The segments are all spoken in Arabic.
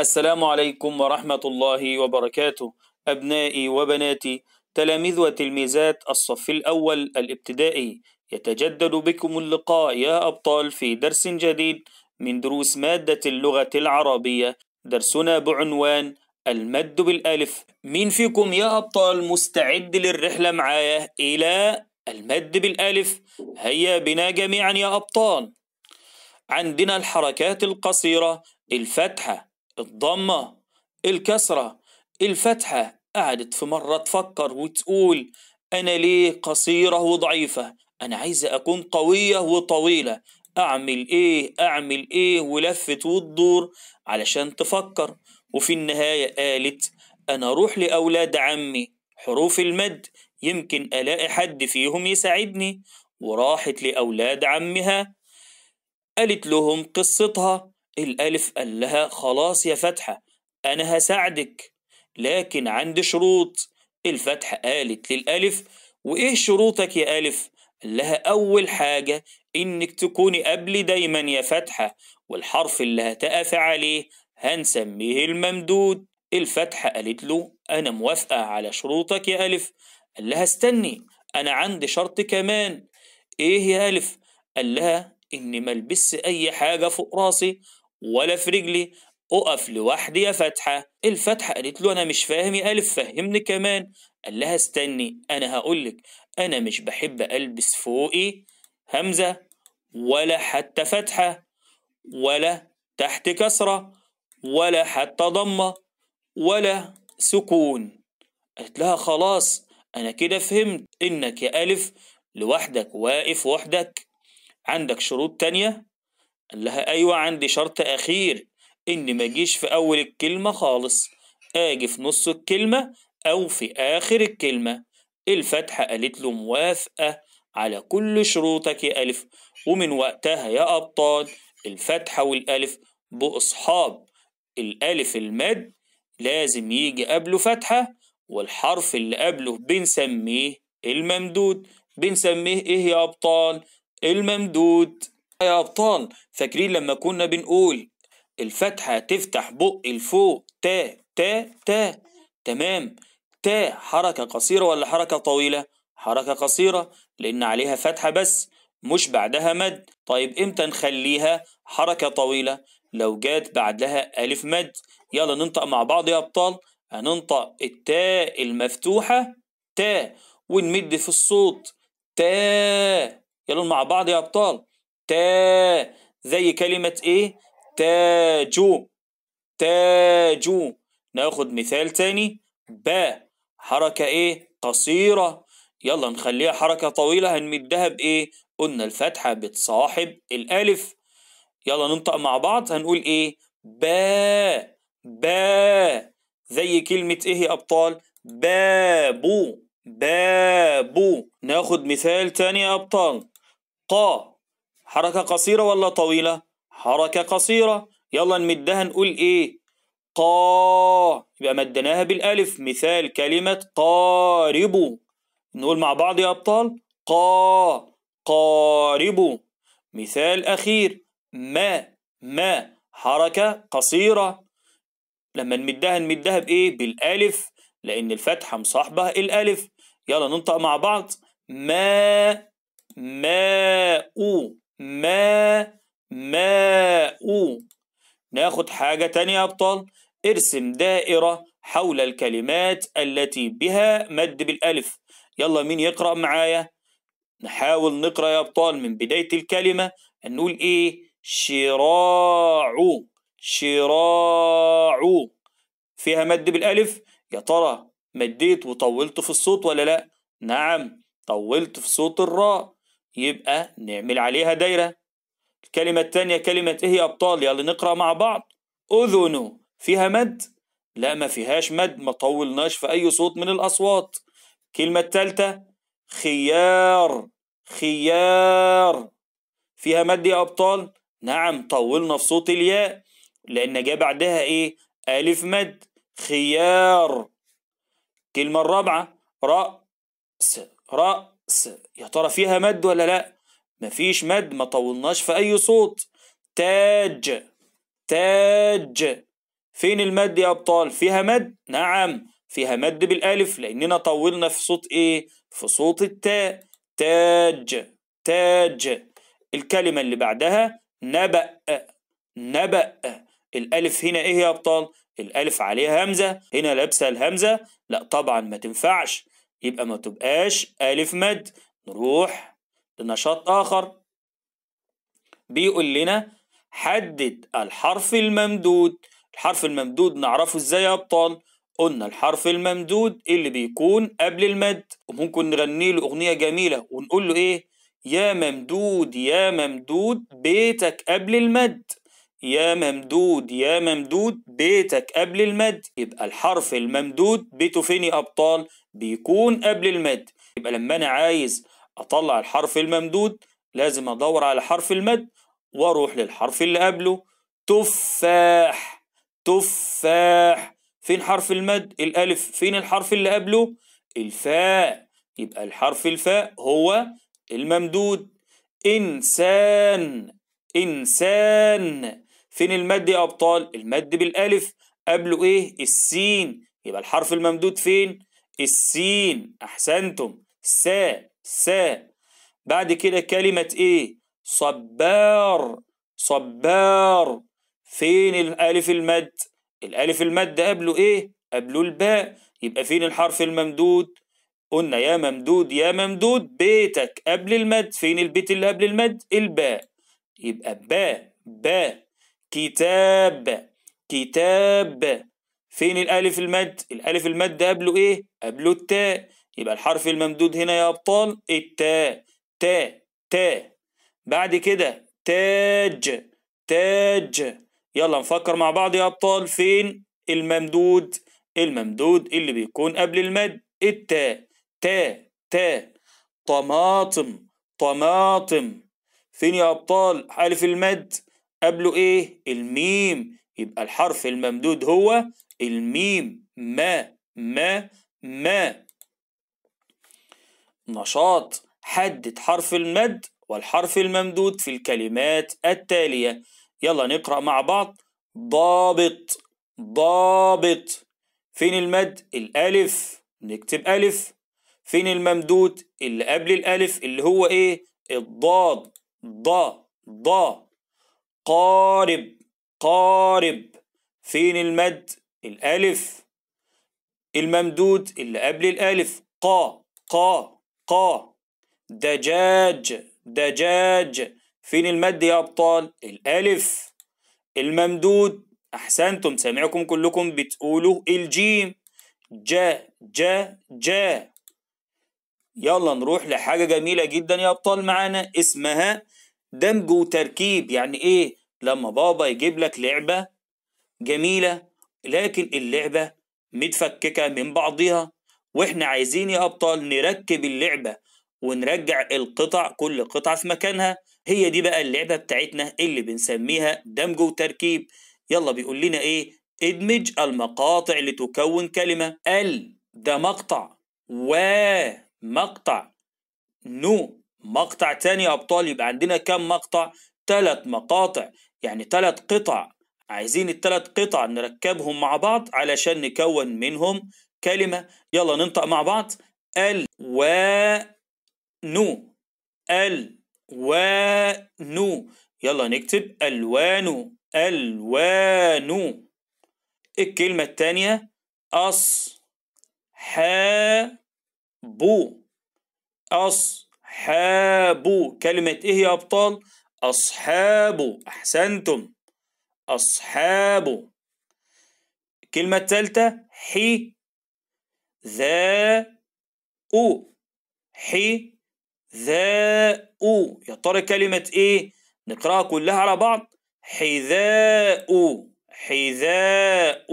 السلام عليكم ورحمة الله وبركاته أبنائي وبناتي تلاميذ وتلميذات الصف الأول الابتدائي يتجدد بكم اللقاء يا أبطال في درس جديد من دروس مادة اللغة العربية درسنا بعنوان المد بالألف مين فيكم يا أبطال مستعد للرحلة معايا إلى المد بالألف هيا بنا جميعا يا أبطال عندنا الحركات القصيرة الفتحة الضمة الكسرة الفتحة قعدت في مرة تفكر وتقول أنا ليه قصيرة وضعيفة أنا عايزة أكون قوية وطويلة أعمل إيه أعمل إيه ولفت وتدور علشان تفكر وفي النهاية قالت أنا أروح لأولاد عمي حروف المد يمكن ألاقي حد فيهم يساعدني وراحت لأولاد عمها قالت لهم قصتها الألف قال لها خلاص يا فتحة أنا هساعدك لكن عندي شروط الفتحة قالت للألف وإيه شروطك يا ألف؟ قال لها أول حاجة إنك تكوني قبلي دايما يا فتحة والحرف اللي هتقف عليه هنسميه الممدود الفتحة قالت له أنا موافقة على شروطك يا ألف قال لها استني أنا عندي شرط كمان إيه يا ألف قال لها إني ملبس أي حاجة فوق راسي ولا في رجلي أقف لوحدي يا فتحة الفتحة قالت له أنا مش فاهم يا ألف فهمني كمان قال لها استني أنا هقولك أنا مش بحب ألبس فوقي همزة ولا حتى فتحة ولا تحت كسرة ولا حتى ضمة ولا سكون قالت لها خلاص أنا كده فهمت إنك يا ألف لوحدك واقف وحدك عندك شروط تانية قال لها أيوة عندي شرط أخير إني ما أجيش في أول الكلمة خالص آجي في نص الكلمة أو في آخر الكلمة الفتحة قالت له موافقة على كل شروطك يا ألف ومن وقتها يا أبطال الفتحة والألف بأصحاب الألف المد لازم يجي قبله فتحة والحرف اللي قبله بنسميه الممدود بنسميه إيه يا أبطال الممدود يا أبطال فاكرين لما كنا بنقول الفتحة تفتح بق الفوق تا تا تا تمام تا حركة قصيرة ولا حركة طويلة حركة قصيرة لأن عليها فتحة بس مش بعدها مد طيب امتى نخليها حركة طويلة لو جات بعدها ألف مد يلا ننطق مع بعض يا أبطال هننطق التاء المفتوحة تا ونمد في الصوت تا يلا مع بعض يا أبطال تا زي كلمة ايه تاجو تاجو ناخد مثال تاني با حركة ايه قصيرة يلا نخليها حركة طويلة هنمدها بايه قلنا الفتحة بتصاحب الالف يلا ننطق مع بعض هنقول ايه با با زي كلمة ايه يا ابطال بابو بابو ناخد مثال تاني يا ابطال قا حركة قصيرة ولا طويلة حركة قصيرة يلا نمدها نقول ايه قا يبقى مدناها بالالف مثال كلمة قاربوا نقول مع بعض يا ابطال قا قاربوا مثال اخير ما ما حركة قصيرة لما نمدها نمدها بايه بالالف لان الفتحة مصاحبة الالف يلا ننطق مع بعض ما ماء ما ماء ناخد حاجة تانية يا أبطال ارسم دائرة حول الكلمات التي بها مد بالألف يلا مين يقرأ معايا نحاول نقرأ يا أبطال من بداية الكلمة نقول إيه شراع شراع فيها مد بالألف يا ترى مديت وطولت في الصوت ولا لأ نعم طولت في صوت الراء يبقى نعمل عليها دايرة الكلمة الثانية كلمة ايه يا ابطال يلا نقرأ مع بعض اذن فيها مد لا ما فيهاش مد ما طولناش في اي صوت من الاصوات الكلمة الثالثة خيار خيار فيها مد يا ابطال نعم طولنا في صوت الياء لان جاء بعدها ايه الف مد خيار الكلمة الرابعة رأس رأس يا ترى فيها مد ولا لا مفيش مد ما طولناش في اي صوت تاج تاج فين المد يا ابطال فيها مد نعم فيها مد بالالف لاننا طولنا في صوت ايه في صوت التاء تاج تاج الكلمه اللي بعدها نبأ نبأ الالف هنا ايه يا ابطال الالف عليها همزه هنا لابسه الهمزه لا طبعا ما تنفعش يبقى ما تبقاش ألف مد نروح لنشاط آخر بيقول لنا حدد الحرف الممدود الحرف الممدود نعرفه ازاي يا ابطال قلنا الحرف الممدود اللي بيكون قبل المد وممكن نغني له اغنيه جميله ونقول له ايه يا ممدود يا ممدود بيتك قبل المد يا ممدود يا ممدود بيتك قبل المد يبقى الحرف الممدود بيته فين يا أبطال بيكون قبل المد يبقى لما أنا عايز أطلع الحرف الممدود لازم أدور على حرف المد وأروح للحرف اللي قبله تفاح تفاح فين حرف المد الألف فين الحرف اللي قبله الفاء يبقى الحرف الفاء هو الممدود إنسان إنسان فين المد يا أبطال المد بالألف قبله إيه السين يبقى الحرف الممدود فين السين أحسنتم سا سا بعد كده كلمة إيه صبار صبار فين الألف المد الألف المد قبله إيه قبله الباء يبقى فين الحرف الممدود قلنا يا ممدود يا ممدود بيتك قبل المد فين البيت اللي قبل المد الباء يبقى باء باء كتاب كتاب فين الالف المد الالف المد قبله ايه قبله التاء يبقى الحرف الممدود هنا يا ابطال التاء تاء تاء بعد كده تاج تاج يلا نفكر مع بعض يا ابطال فين الممدود الممدود اللي بيكون قبل المد التاء تاء تاء طماطم طماطم فين يا ابطال الف المد قبله ايه الميم يبقى الحرف الممدود هو الميم ما ما ما نشاط حدد حرف المد والحرف الممدود في الكلمات التالية يلا نقرأ مع بعض ضابط ضابط فين المد الألف نكتب ألف فين الممدود اللي قبل الألف اللي هو إيه الضاد ضا ضا قارب قارب فين المد الألف الممدود اللي قبل الألف قا قا قا دجاج دجاج فين المد يا أبطال الألف الممدود أحسنتم سامعكم كلكم بتقولوا الجيم جا جا جا يلا نروح لحاجة جميلة جدا يا أبطال معانا اسمها دمج وتركيب يعني ايه لما بابا يجيب لك لعبة جميلة لكن اللعبة متفككة من بعضها واحنا عايزين يا ابطال نركب اللعبة ونرجع القطع كل قطعة في مكانها هي دي بقى اللعبة بتاعتنا اللي بنسميها دمج وتركيب يلا بيقول لنا ايه ادمج المقاطع لتكون كلمة ال ده مقطع و مقطع نو مقطع تاني يا أبطال يبقى عندنا كام مقطع؟ تلات مقاطع يعني تلات قطع عايزين التلات قطع نركبهم مع بعض علشان نكون منهم كلمة يلا ننطق مع بعض ال و نو ال و نو يلا نكتب الوانو الوانو الكلمة التانية أص ح بو أص أصحاب كلمة إيه يا أبطال؟ أصحاب أحسنتم أصحاب الكلمة الثالثة حي ذا أو حي ذا أو يا ترى كلمة إيه؟ نقرأها كلها على بعض حذاء حذاء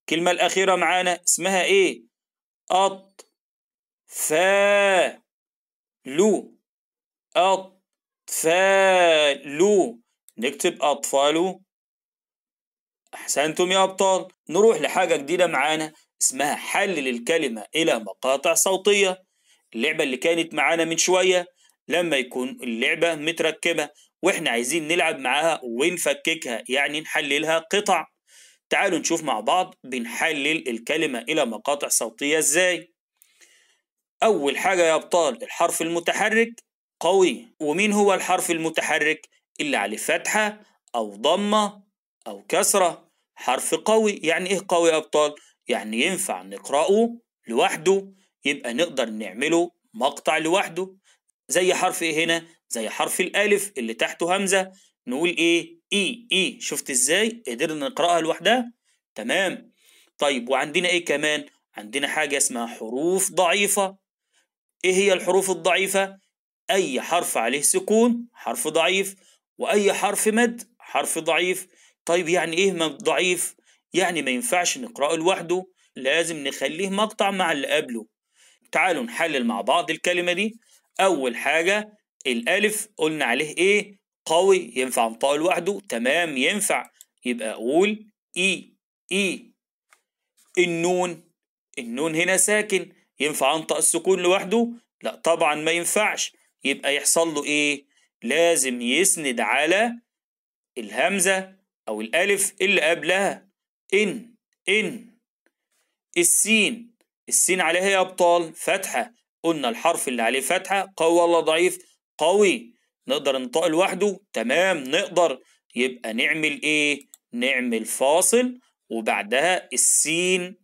الكلمة الأخيرة معانا اسمها إيه؟ أط فا أطفال نكتب أطفال أحسنتم يا أبطال نروح لحاجة جديدة معانا اسمها حلل الكلمة إلى مقاطع صوتية اللعبة اللي كانت معانا من شوية لما يكون اللعبة متركبة وإحنا عايزين نلعب معاها ونفككها يعني نحللها قطع تعالوا نشوف مع بعض بنحلل الكلمة إلى مقاطع صوتية إزاي أول حاجة يا أبطال الحرف المتحرك قوي ومين هو الحرف المتحرك اللي عليه فتحة أو ضمة أو كسرة حرف قوي يعني إيه قوي يا أبطال يعني ينفع نقرأه لوحده يبقى نقدر نعمله مقطع لوحده زي حرف إيه هنا زي حرف الألف اللي تحته همزة نقول إيه إي إي شفت إزاي قدرنا نقرأها لوحدها تمام طيب وعندنا إيه كمان عندنا حاجة اسمها حروف ضعيفة إيه هي الحروف الضعيفة؟ أي حرف عليه سكون حرف ضعيف وأي حرف مد حرف ضعيف طيب يعني إيه ضعيف؟ يعني ما ينفعش نقرأه لوحده لازم نخليه مقطع مع اللي قبله تعالوا نحلل مع بعض الكلمة دي أول حاجة الألف قلنا عليه إيه؟ قوي ينفع نطقه لوحده تمام ينفع يبقى أقول إي إي النون النون هنا ساكن ينفع انطق السكون لوحده لا طبعا ما ينفعش يبقى يحصل له ايه لازم يسند على الهمزه او الالف اللي قبلها ان ان السين السين عليها يا ابطال فتحه قلنا الحرف اللي عليه فتحه قوي ولا ضعيف قوي نقدر ننطق لوحده تمام نقدر يبقى نعمل ايه نعمل فاصل وبعدها السين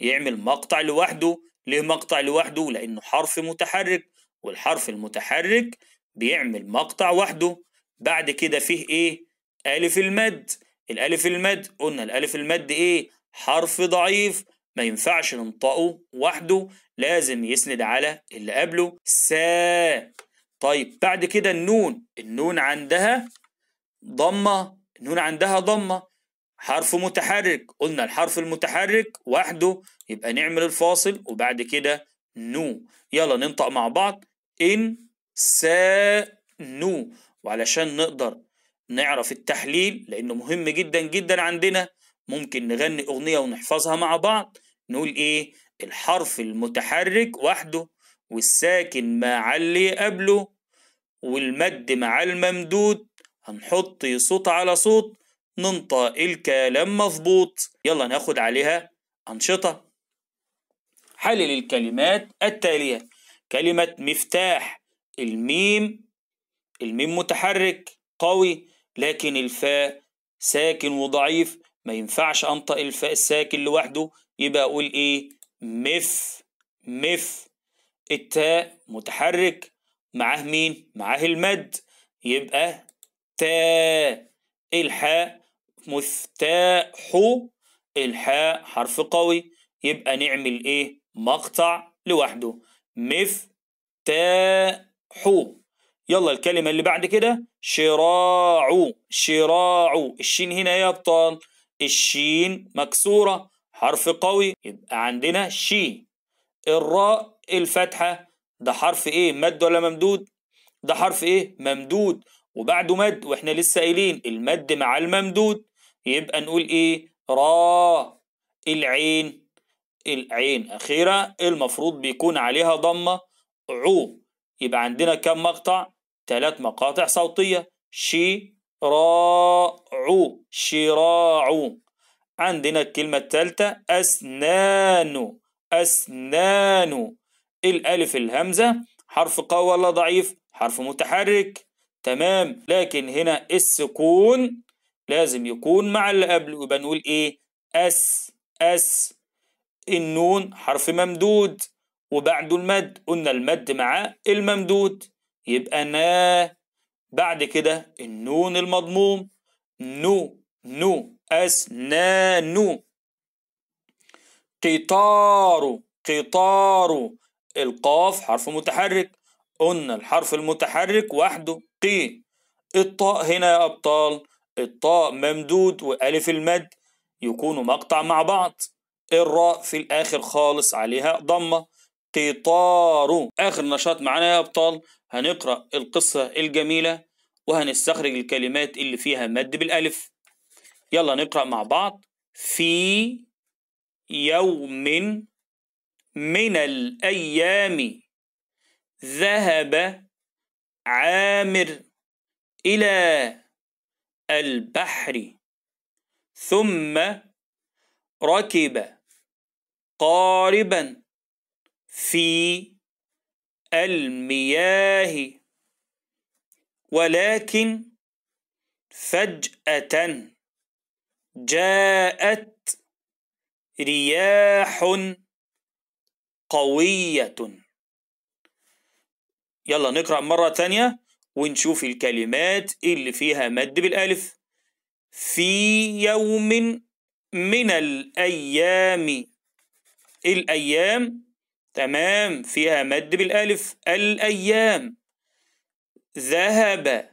يعمل مقطع لوحده ليه مقطع لوحده لأنه حرف متحرك والحرف المتحرك بيعمل مقطع وحده بعد كده فيه إيه ألف المد الألف المد قلنا الألف المد إيه حرف ضعيف ما ينفعش ننطقه وحده لازم يسند على اللي قبله سا طيب بعد كده النون النون عندها ضمة النون عندها ضمة حرف متحرك قلنا الحرف المتحرك وحده يبقى نعمل الفاصل وبعد كده نو يلا ننطق مع بعض إن سا نو وعلشان نقدر نعرف التحليل لأنه مهم جدا جدا عندنا ممكن نغني أغنية ونحفظها مع بعض نقول إيه الحرف المتحرك وحده والساكن مع اللي قبله والمد مع الممدود هنحط صوت على صوت ننطق الكلام مظبوط يلا ناخد عليها أنشطة حلل الكلمات التالية كلمة مفتاح الميم الميم متحرك قوي لكن الفاء ساكن وضعيف ما ينفعش أنطق الفاء الساكن لوحده يبقى أقول إيه مف مف التاء متحرك معاه مين معاه المد يبقى تا الحاء مفتاح الحاء حرف قوي يبقى نعمل ايه مقطع لوحده مفتاح يلا الكلمة اللي بعد كده شراع شراع الشين هنا يا ابطال الشين مكسورة حرف قوي يبقى عندنا شي الراء الفتحة ده حرف ايه مد ولا ممدود ده حرف ايه ممدود وبعده مد واحنا لسه قايلين المد مع الممدود يبقى نقول ايه را العين العين اخيرة المفروض بيكون عليها ضمة عو يبقى عندنا كم مقطع ثلاث مقاطع صوتية شي را عو عو. عندنا الكلمة الثالثة أسنان أسنان الألف الهمزة حرف قوي ولا ضعيف حرف متحرك تمام لكن هنا السكون لازم يكون مع اللي قبله يبقى نقول ايه اس اس النون حرف ممدود وبعده المد قلنا المد معاه الممدود يبقى نا بعد كده النون المضموم نو نو اس نا نو قطار قطار القاف حرف متحرك قلنا الحرف المتحرك وحده قي الطاء هنا يا أبطال الطاء ممدود وألف المد يكونوا مقطع مع بعض الراء في الآخر خالص عليها ضمة قطار آخر نشاط معانا يا أبطال هنقرأ القصة الجميلة وهنستخرج الكلمات اللي فيها مد بالألف يلا نقرأ مع بعض في يوم من الأيام ذهب عامر إلى البحر ثم ركب قاربا في المياه ولكن فجأة جاءت رياح قوية يلا نقرأ مرة ثانية ونشوف الكلمات اللي فيها مد بالالف في يوم من الايام الايام تمام فيها مد بالالف الايام ذهب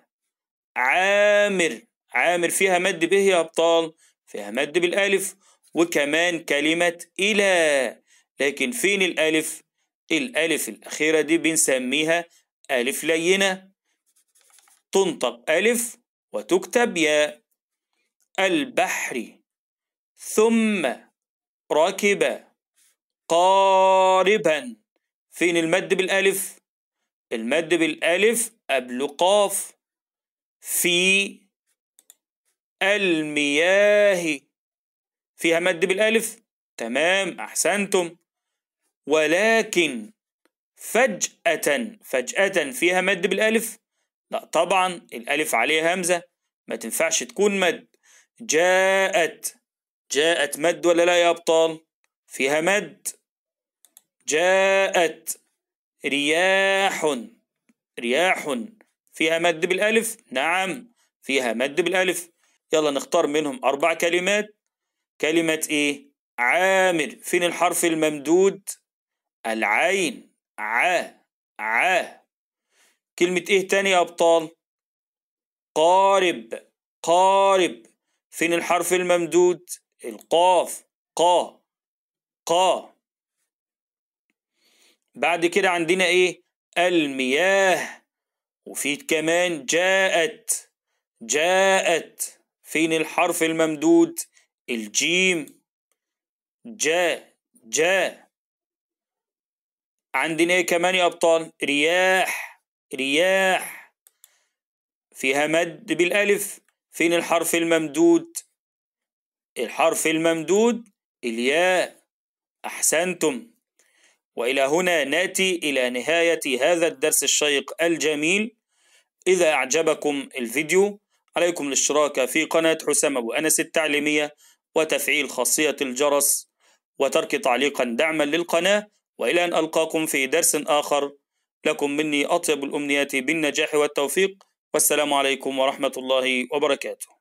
عامر عامر فيها مد به يا ابطال فيها مد بالالف وكمان كلمه الى لكن فين الالف الالف الاخيره دي بنسميها الف لينه تنطق ألف وتكتب ياء البحر ثم ركب قاربا فين المد بالألف المد بالألف قبل قاف في المياه فيها مد بالألف تمام أحسنتم ولكن فجأة فجأة فيها مد بالألف لا طبعا الألف عليها همزة ما تنفعش تكون مد جاءت جاءت مد ولا لا يا أبطال فيها مد جاءت رياح رياح فيها مد بالألف نعم فيها مد بالألف يلا نختار منهم أربع كلمات كلمة إيه عامر فين الحرف الممدود العين ع ع كلمة إيه تاني يا أبطال قارب قارب فين الحرف الممدود القاف قا قا بعد كده عندنا إيه المياه وفي كمان جاءت جاءت فين الحرف الممدود الجيم جا جا عندنا ايه كمان يا ابطال رياح رياح فيها مد بالالف فين الحرف الممدود الحرف الممدود الياء احسنتم والى هنا ناتي الى نهايه هذا الدرس الشيق الجميل اذا اعجبكم الفيديو عليكم الاشتراك في قناه حسام ابو انس التعليميه وتفعيل خاصيه الجرس وترك تعليقا دعما للقناه والى ان القاكم في درس اخر لكم مني أطيب الأمنيات بالنجاح والتوفيق والسلام عليكم ورحمة الله وبركاته